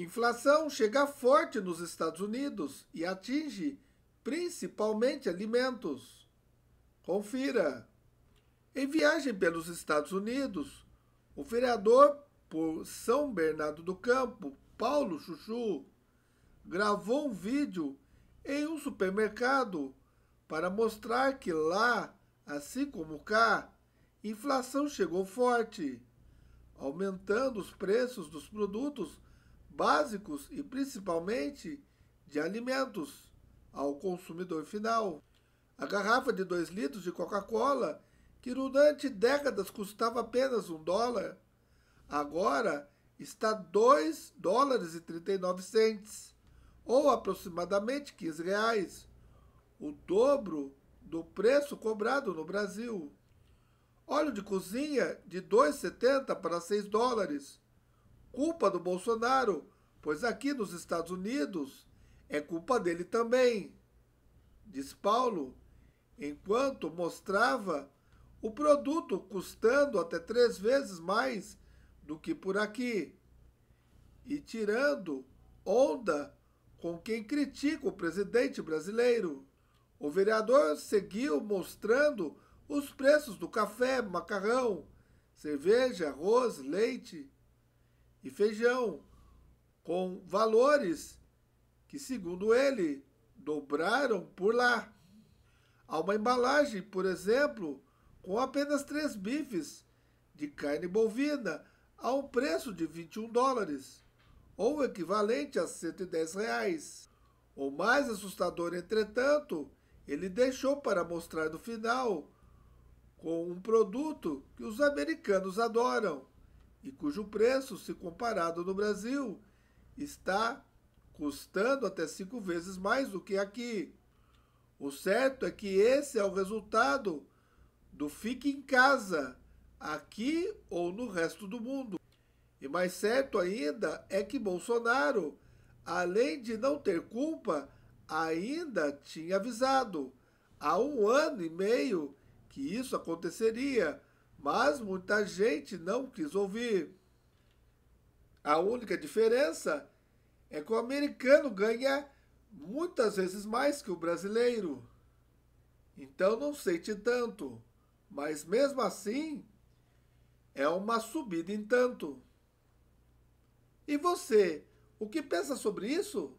Inflação chega forte nos Estados Unidos e atinge principalmente alimentos. Confira. Em viagem pelos Estados Unidos, o vereador por São Bernardo do Campo, Paulo Chuchu, gravou um vídeo em um supermercado para mostrar que lá, assim como cá, inflação chegou forte, aumentando os preços dos produtos básicos e principalmente de alimentos ao consumidor final. A garrafa de 2 litros de Coca-Cola, que durante décadas custava apenas um dólar, agora está 2 dólares e 39 centes, ou aproximadamente 15 reais, o dobro do preço cobrado no Brasil. Óleo de cozinha de 2,70 para 6 dólares. Culpa do Bolsonaro Pois aqui nos Estados Unidos é culpa dele também, diz Paulo, enquanto mostrava o produto custando até três vezes mais do que por aqui, e tirando onda com quem critica o presidente brasileiro. O vereador seguiu mostrando os preços do café, macarrão, cerveja, arroz, leite e feijão com valores que, segundo ele, dobraram por lá. Há uma embalagem, por exemplo, com apenas três bifes de carne bovina a um preço de 21 dólares, ou equivalente a 110 reais. O mais assustador, entretanto, ele deixou para mostrar no final, com um produto que os americanos adoram e cujo preço, se comparado no Brasil, está custando até cinco vezes mais do que aqui. O certo é que esse é o resultado do fique em casa, aqui ou no resto do mundo. E mais certo ainda é que Bolsonaro, além de não ter culpa, ainda tinha avisado há um ano e meio que isso aconteceria, mas muita gente não quis ouvir. A única diferença é que o americano ganha muitas vezes mais que o brasileiro. Então não sente tanto, mas mesmo assim é uma subida em tanto. E você, o que pensa sobre isso?